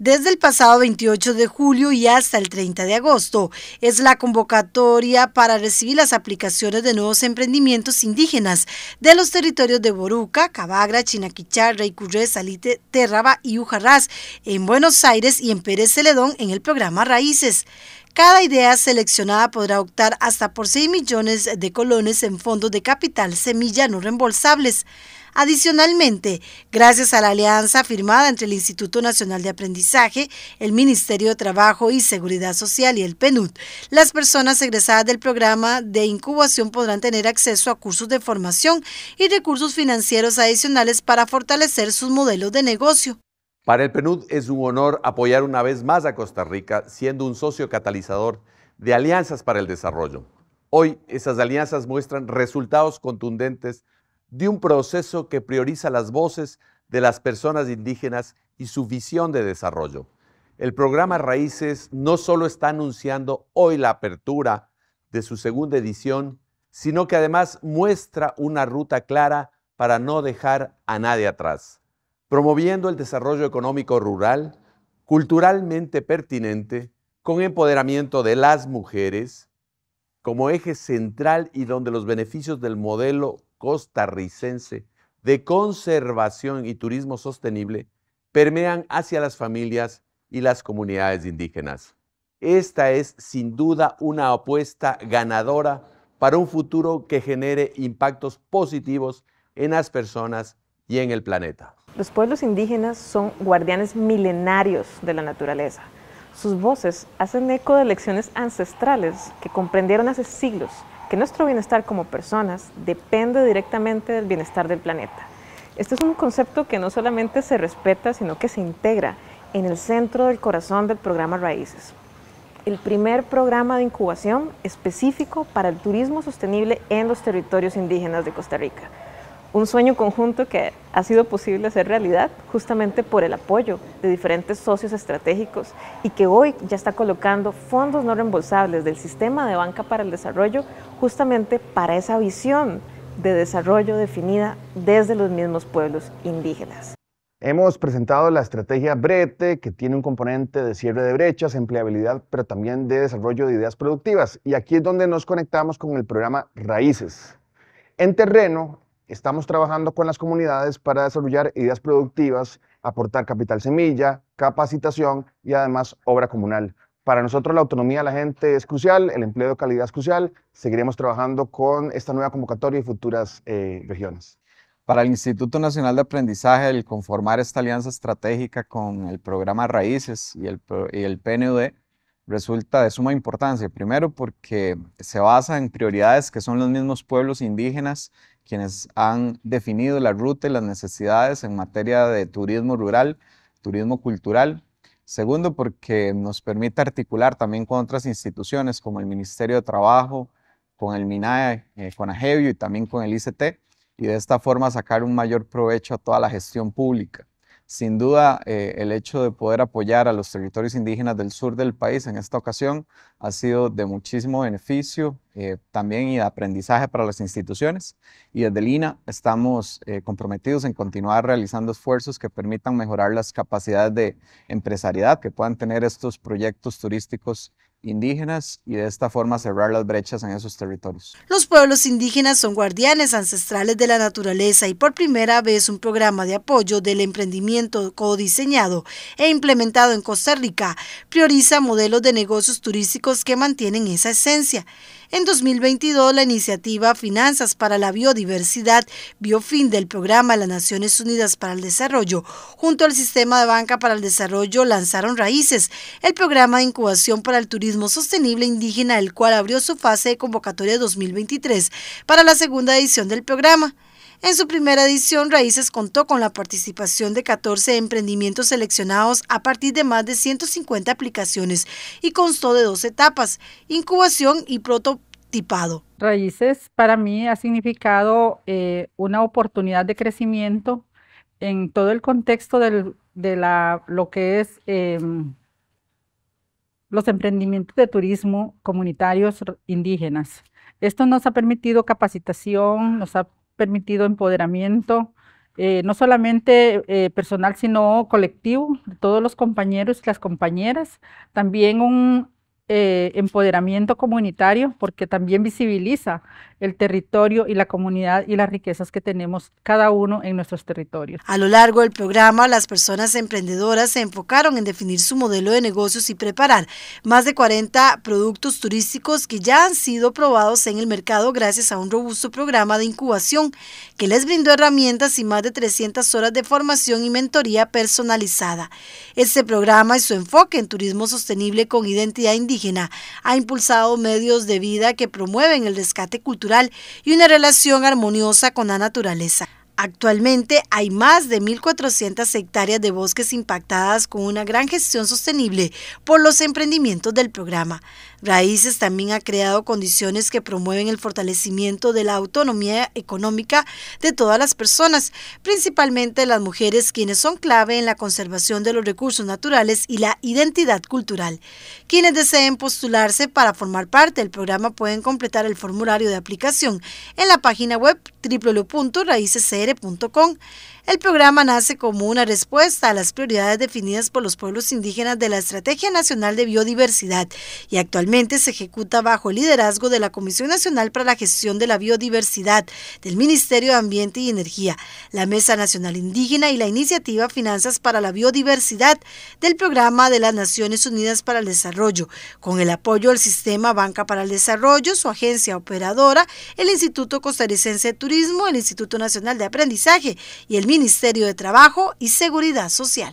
Desde el pasado 28 de julio y hasta el 30 de agosto es la convocatoria para recibir las aplicaciones de nuevos emprendimientos indígenas de los territorios de Boruca, Cabagra, Chinaquichá, Reycurré, Salite, Terraba y Ujarrás en Buenos Aires y en Pérez Celedón en el programa Raíces. Cada idea seleccionada podrá optar hasta por 6 millones de colones en fondos de capital semilla no reembolsables. Adicionalmente, gracias a la alianza firmada entre el Instituto Nacional de Aprendizaje, el Ministerio de Trabajo y Seguridad Social y el PNUD, las personas egresadas del programa de incubación podrán tener acceso a cursos de formación y recursos financieros adicionales para fortalecer sus modelos de negocio. Para el PNUD es un honor apoyar una vez más a Costa Rica, siendo un socio catalizador de alianzas para el desarrollo. Hoy esas alianzas muestran resultados contundentes de un proceso que prioriza las voces de las personas indígenas y su visión de desarrollo. El programa Raíces no solo está anunciando hoy la apertura de su segunda edición, sino que además muestra una ruta clara para no dejar a nadie atrás promoviendo el desarrollo económico rural, culturalmente pertinente, con empoderamiento de las mujeres como eje central y donde los beneficios del modelo costarricense de conservación y turismo sostenible permean hacia las familias y las comunidades indígenas. Esta es sin duda una apuesta ganadora para un futuro que genere impactos positivos en las personas y en el planeta. Los pueblos indígenas son guardianes milenarios de la naturaleza. Sus voces hacen eco de lecciones ancestrales que comprendieron hace siglos que nuestro bienestar como personas depende directamente del bienestar del planeta. Este es un concepto que no solamente se respeta, sino que se integra en el centro del corazón del programa Raíces, el primer programa de incubación específico para el turismo sostenible en los territorios indígenas de Costa Rica un sueño conjunto que ha sido posible hacer realidad justamente por el apoyo de diferentes socios estratégicos y que hoy ya está colocando fondos no reembolsables del sistema de banca para el desarrollo justamente para esa visión de desarrollo definida desde los mismos pueblos indígenas. Hemos presentado la estrategia Brete, que tiene un componente de cierre de brechas, empleabilidad, pero también de desarrollo de ideas productivas. Y aquí es donde nos conectamos con el programa Raíces. En terreno, estamos trabajando con las comunidades para desarrollar ideas productivas, aportar capital semilla, capacitación y además obra comunal. Para nosotros la autonomía de la gente es crucial, el empleo de calidad es crucial, seguiremos trabajando con esta nueva convocatoria y futuras eh, regiones. Para el Instituto Nacional de Aprendizaje, el conformar esta alianza estratégica con el programa Raíces y el, y el PNUD resulta de suma importancia. Primero porque se basa en prioridades que son los mismos pueblos indígenas quienes han definido la ruta y las necesidades en materia de turismo rural, turismo cultural. Segundo, porque nos permite articular también con otras instituciones como el Ministerio de Trabajo, con el MINAE, eh, con Ajevio y también con el ICT, y de esta forma sacar un mayor provecho a toda la gestión pública. Sin duda, eh, el hecho de poder apoyar a los territorios indígenas del sur del país en esta ocasión ha sido de muchísimo beneficio eh, también y de aprendizaje para las instituciones. Y desde lina estamos eh, comprometidos en continuar realizando esfuerzos que permitan mejorar las capacidades de empresariedad que puedan tener estos proyectos turísticos indígenas y de esta forma cerrar las brechas en esos territorios. Los pueblos indígenas son guardianes ancestrales de la naturaleza y por primera vez un programa de apoyo del emprendimiento codiseñado e implementado en Costa Rica prioriza modelos de negocios turísticos que mantienen esa esencia. En 2022, la iniciativa Finanzas para la Biodiversidad, vio fin del Programa de las Naciones Unidas para el Desarrollo, junto al Sistema de Banca para el Desarrollo, lanzaron Raíces, el programa de incubación para el turismo sostenible indígena, el cual abrió su fase de convocatoria 2023 para la segunda edición del programa. En su primera edición, Raíces contó con la participación de 14 emprendimientos seleccionados a partir de más de 150 aplicaciones y constó de dos etapas, incubación y prototipado. Raíces para mí ha significado eh, una oportunidad de crecimiento en todo el contexto de lo que es em, los emprendimientos de turismo comunitarios indígenas. Esto nos ha permitido capacitación, nos ha permitido empoderamiento, eh, no solamente eh, personal, sino colectivo, de todos los compañeros y las compañeras. También un eh, empoderamiento comunitario, porque también visibiliza el territorio y la comunidad y las riquezas que tenemos cada uno en nuestros territorios. A lo largo del programa, las personas emprendedoras se enfocaron en definir su modelo de negocios y preparar más de 40 productos turísticos que ya han sido probados en el mercado gracias a un robusto programa de incubación que les brindó herramientas y más de 300 horas de formación y mentoría personalizada. Este programa y su enfoque en turismo sostenible con identidad indígena ha impulsado medios de vida que promueven el rescate cultural y una relación armoniosa con la naturaleza. Actualmente hay más de 1.400 hectáreas de bosques impactadas con una gran gestión sostenible por los emprendimientos del programa. Raíces también ha creado condiciones que promueven el fortalecimiento de la autonomía económica de todas las personas, principalmente las mujeres quienes son clave en la conservación de los recursos naturales y la identidad cultural. Quienes deseen postularse para formar parte del programa pueden completar el formulario de aplicación en la página web www.raicescr.com el programa nace como una respuesta a las prioridades definidas por los pueblos indígenas de la Estrategia Nacional de Biodiversidad y actualmente se ejecuta bajo el liderazgo de la Comisión Nacional para la Gestión de la Biodiversidad del Ministerio de Ambiente y Energía, la Mesa Nacional Indígena y la Iniciativa Finanzas para la Biodiversidad del Programa de las Naciones Unidas para el Desarrollo, con el apoyo del Sistema Banca para el Desarrollo, su agencia operadora, el Instituto Costarricense de Turismo, el Instituto Nacional de Aprendizaje y el Ministerio Ministerio de Trabajo y Seguridad Social.